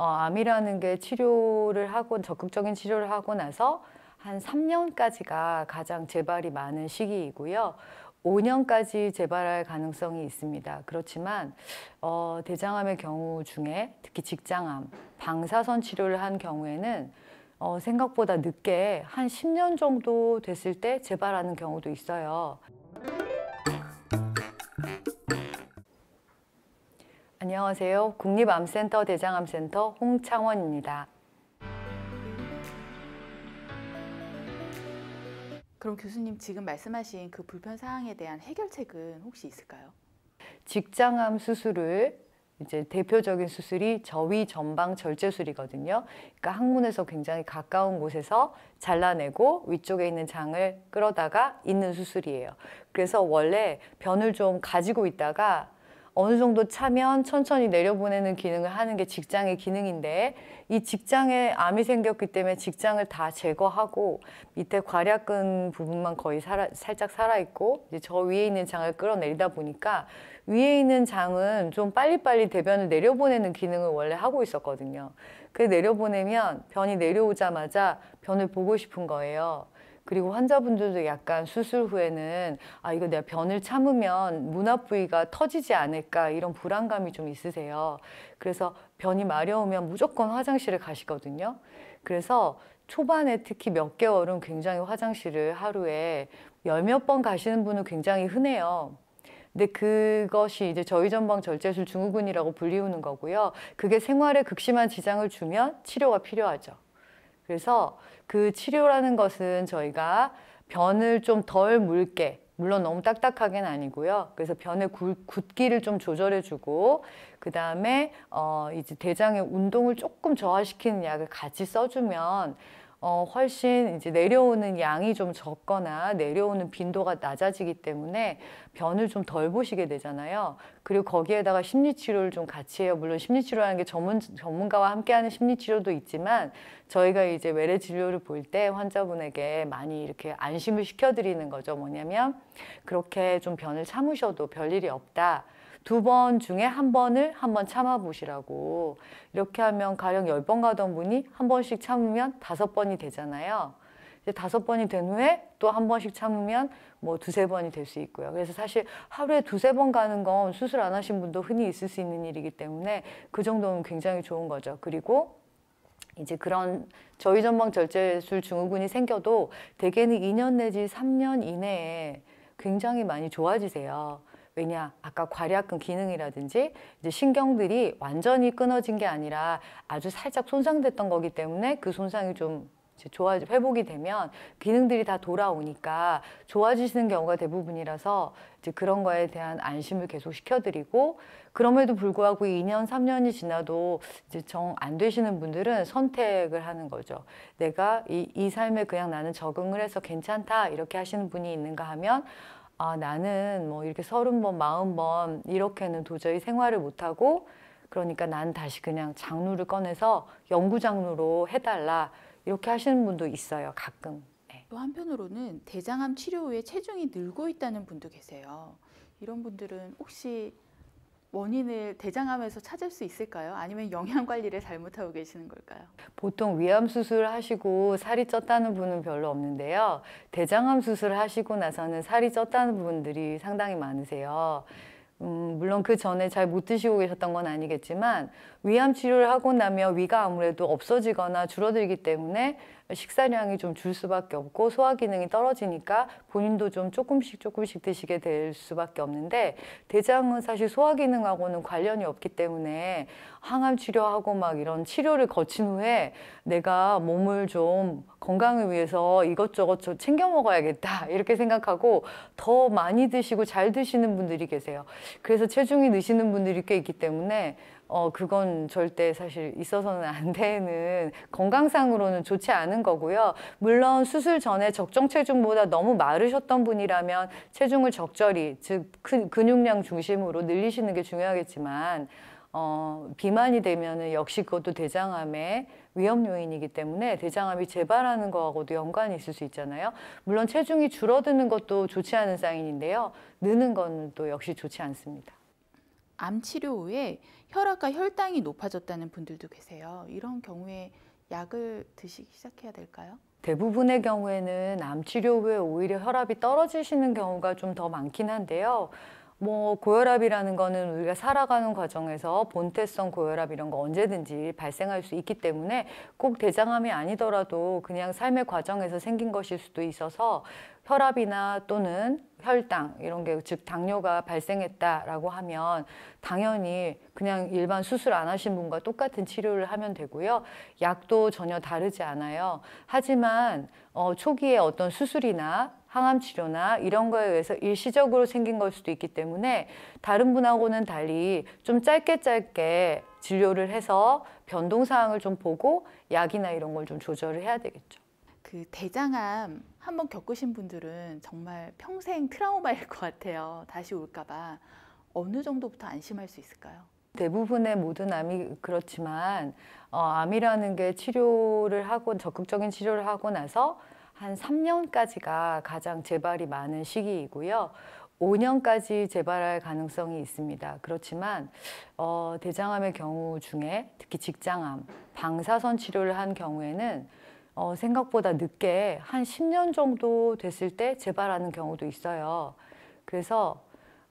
어, 암이라는 게 치료를 하고 적극적인 치료를 하고 나서 한 3년까지가 가장 재발이 많은 시기이고요. 5년까지 재발할 가능성이 있습니다. 그렇지만 어, 대장암의 경우 중에 특히 직장암, 방사선 치료를 한 경우에는 어, 생각보다 늦게 한 10년 정도 됐을 때 재발하는 경우도 있어요. 안녕하세요. 국립암센터 대장암센터 홍창원입니다. 그럼 교수님 지금 말씀하신 그 불편 사항에 대한 해결책은 혹시 있을까요? 직장암 수술을 이제 대표적인 수술이 저위 전방 절제술이거든요. 그러니까 항문에서 굉장히 가까운 곳에서 잘라내고 위쪽에 있는 장을 끌어다가 있는 수술이에요. 그래서 원래 변을 좀 가지고 있다가 어느 정도 차면 천천히 내려보내는 기능을 하는 게 직장의 기능인데 이 직장에 암이 생겼기 때문에 직장을 다 제거하고 밑에 괄약근 부분만 거의 살아, 살짝 살아있고 이제 저 위에 있는 장을 끌어내리다 보니까 위에 있는 장은 좀 빨리빨리 대변을 내려보내는 기능을 원래 하고 있었거든요. 그 내려보내면 변이 내려오자마자 변을 보고 싶은 거예요. 그리고 환자분들도 약간 수술 후에는 아 이거 내가 변을 참으면 문합 부위가 터지지 않을까 이런 불안감이 좀 있으세요. 그래서 변이 마려우면 무조건 화장실을 가시거든요. 그래서 초반에 특히 몇 개월은 굉장히 화장실을 하루에 열 몇 번 가시는 분은 굉장히 흔해요. 근데 그것이 이제 저희 전방 절제술 증후군이라고 불리우는 거고요. 그게 생활에 극심한 지장을 주면 치료가 필요하죠. 그래서 그 치료라는 것은 저희가 변을 좀 덜 묽게 물론 너무 딱딱하게는 아니고요. 그래서 변의 굳기를 좀 조절해주고 그 다음에 어 이제 대장의 운동을 조금 저하시키는 약을 같이 써주면 어, 훨씬 이제 내려오는 양이 좀 적거나 내려오는 빈도가 낮아지기 때문에 변을 좀 덜 보시게 되잖아요. 그리고 거기에다가 심리치료를 좀 같이 해요. 물론 심리치료라는 게 전문, 전문가와 함께하는 심리치료도 있지만 저희가 이제 외래 진료를 볼 때 환자분에게 많이 이렇게 안심을 시켜드리는 거죠. 뭐냐면 그렇게 좀 변을 참으셔도 별일이 없다. 두번 중에 한 번을 한 번 참아보시라고 이렇게 하면 가령 열 번 가던 분이 한 번씩 참으면 다섯 번이 되잖아요. 이제 다섯 번이 된 후에 또 한 번씩 참으면 뭐 두세 번이 될 수 있고요. 그래서 사실 하루에 두세 번 가는 건 수술 안 하신 분도 흔히 있을 수 있는 일이기 때문에 그 정도는 굉장히 좋은 거죠. 그리고 이제 그런 저희 전방 절제술 증후군이 생겨도 대개는 2년 내지 3년 이내에 굉장히 많이 좋아지세요. 왜냐 아까 과약근 기능이라든지 이제 신경들이 완전히 끊어진 게 아니라 아주 살짝 손상됐던 거기 때문에 그 손상이 좀 좋아 지 회복이 되면 기능들이 다 돌아오니까 좋아지시는 경우가 대부분이라서 이제 그런 거에 대한 안심을 계속 시켜드리고 그럼에도 불구하고 2년 3년이 지나도 이제 정 안 되시는 분들은 선택을 하는 거죠. 내가 이, 이 삶에 그냥 나는 적응을 해서 괜찮다 이렇게 하시는 분이 있는가 하면 아, 나는 뭐 이렇게 서른 번, 마흔 번 이렇게는 도저히 생활을 못하고 그러니까 난 다시 그냥 장르를 꺼내서 연구 장르로 해달라 이렇게 하시는 분도 있어요 가끔. 네. 또 한편으로는 대장암 치료 후에 체중이 늘고 있다는 분도 계세요. 이런 분들은 혹시 원인을 대장암에서 찾을 수 있을까요? 아니면 영양 관리를 잘못하고 계시는 걸까요? 보통 위암 수술 하시고 살이 쪘다는 분은 별로 없는데요. 대장암 수술 하시고 나서는 살이 쪘다는 분들이 상당히 많으세요. 음, 물론 그 전에 잘 못 드시고 계셨던 건 아니겠지만 위암 치료를 하고 나면 위가 아무래도 없어지거나 줄어들기 때문에 식사량이 좀 줄 수밖에 없고 소화 기능이 떨어지니까 본인도 좀 조금씩 조금씩 드시게 될 수밖에 없는데 대장은 사실 소화 기능하고는 관련이 없기 때문에 항암 치료하고 막 이런 치료를 거친 후에 내가 몸을 좀 건강을 위해서 이것저것 좀 챙겨 먹어야겠다 이렇게 생각하고 더 많이 드시고 잘 드시는 분들이 계세요. 그래서 체중이 느시는 분들이 꽤 있기 때문에 어 그건 절대 사실 있어서는 안 되는 건강상으로는 좋지 않은 거고요. 물론 수술 전에 적정 체중보다 너무 마르셨던 분이라면 체중을 적절히 즉 근육량 중심으로 늘리시는 게 중요하겠지만 어, 비만이 되면은 역시 그것도 대장암의 위험 요인이기 때문에 대장암이 재발하는 거하고도 연관이 있을 수 있잖아요. 물론 체중이 줄어드는 것도 좋지 않은 사인인데요. 느는 건 또 역시 좋지 않습니다. 암 치료 후에 혈압과 혈당이 높아졌다는 분들도 계세요. 이런 경우에 약을 드시기 시작해야 될까요? 대부분의 경우에는 암 치료 후에 오히려 혈압이 떨어지시는 경우가 좀 더 많긴 한데요. 뭐 고혈압이라는 거는 우리가 살아가는 과정에서 본태성 고혈압 이런 거 언제든지 발생할 수 있기 때문에 꼭 대장암이 아니더라도 그냥 삶의 과정에서 생긴 것일 수도 있어서 혈압이나 또는 혈당 이런 게 즉 당뇨가 발생했다라고 하면 당연히 그냥 일반 수술 안 하신 분과 똑같은 치료를 하면 되고요. 약도 전혀 다르지 않아요. 하지만 어, 초기에 어떤 수술이나 항암 치료나 이런 거에 의해서 일시적으로 생긴 걸 수도 있기 때문에 다른 분하고는 달리 좀 짧게 짧게 진료를 해서 변동 사항을 좀 보고 약이나 이런 걸 좀 조절을 해야 되겠죠. 그 대장암 한번 겪으신 분들은 정말 평생 트라우마일 것 같아요. 다시 올까봐 어느 정도부터 안심할 수 있을까요? 대부분의 모든 암이 그렇지만 어, 암이라는 게 치료를 하고 적극적인 치료를 하고 나서 한 3년까지가 가장 재발이 많은 시기이고요. 5년까지 재발할 가능성이 있습니다. 그렇지만 어, 대장암의 경우 중에 특히 직장암, 방사선 치료를 한 경우에는 어, 생각보다 늦게 한 10년 정도 됐을 때 재발하는 경우도 있어요. 그래서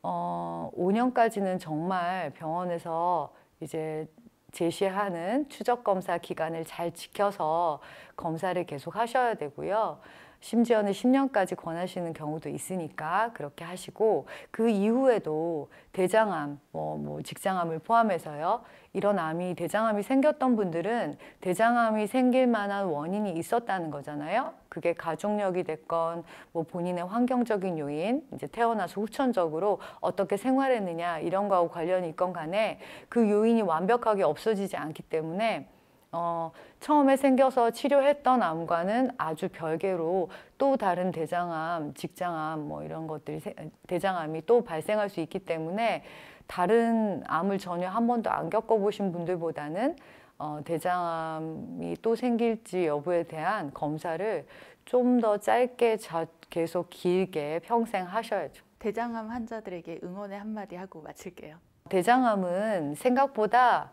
어, 5년까지는 정말 병원에서 이제 제시하는 추적 검사 기간을 잘 지켜서 검사를 계속 하셔야 되고요. 심지어는 10년까지 권하시는 경우도 있으니까 그렇게 하시고 그 이후에도 대장암, 뭐, 뭐 직장암을 포함해서요. 이런 암이 대장암이 생겼던 분들은 대장암이 생길 만한 원인이 있었다는 거잖아요. 그게 가족력이 됐건 뭐 본인의 환경적인 요인, 이제 태어나서 후천적으로 어떻게 생활했느냐 이런 거하고 관련이 있건 간에 그 요인이 완벽하게 없어지지 않기 때문에 어, 처음에 생겨서 치료했던 암과는 아주 별개로 또 다른 대장암, 직장암 뭐 이런 것들이 대장암이 또 발생할 수 있기 때문에 다른 암을 전혀 한 번도 안 겪어보신 분들보다는 어, 대장암이 또 생길지 여부에 대한 검사를 좀 더 짧게 자, 계속 길게 평생 하셔야죠. 대장암 환자들에게 응원의 한마디 하고 마칠게요. 대장암은 생각보다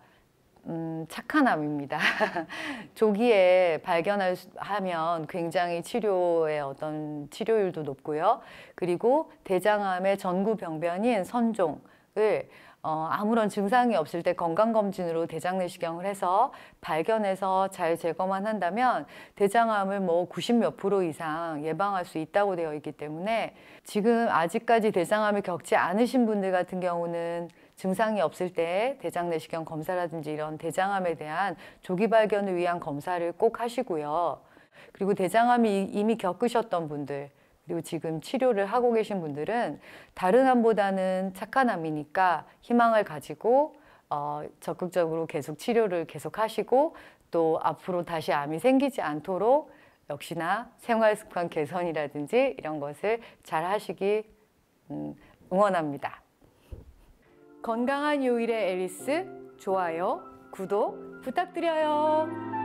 음, 착한 암입니다. 조기에 발견하면 굉장히 치료의 어떤 치료율도 높고요. 그리고 대장암의 전구 병변인 선종을 어, 아무런 증상이 없을 때 건강검진으로 대장내시경을 해서 발견해서 잘 제거만 한다면 대장암을 뭐 90몇 프로 이상 예방할 수 있다고 되어 있기 때문에 지금 아직까지 대장암을 겪지 않으신 분들 같은 경우는 증상이 없을 때 대장 내시경 검사라든지 이런 대장암에 대한 조기 발견을 위한 검사를 꼭 하시고요. 그리고 대장암이 이미 겪으셨던 분들 그리고 지금 치료를 하고 계신 분들은 다른 암보다는 착한 암이니까 희망을 가지고 어, 적극적으로 계속 치료를 계속 하시고 또 앞으로 다시 암이 생기지 않도록 역시나 생활 습관 개선이라든지 이런 것을 잘 하시기 음, 응원합니다. 건강한 요일의 앨리스 좋아요, 구독 부탁드려요.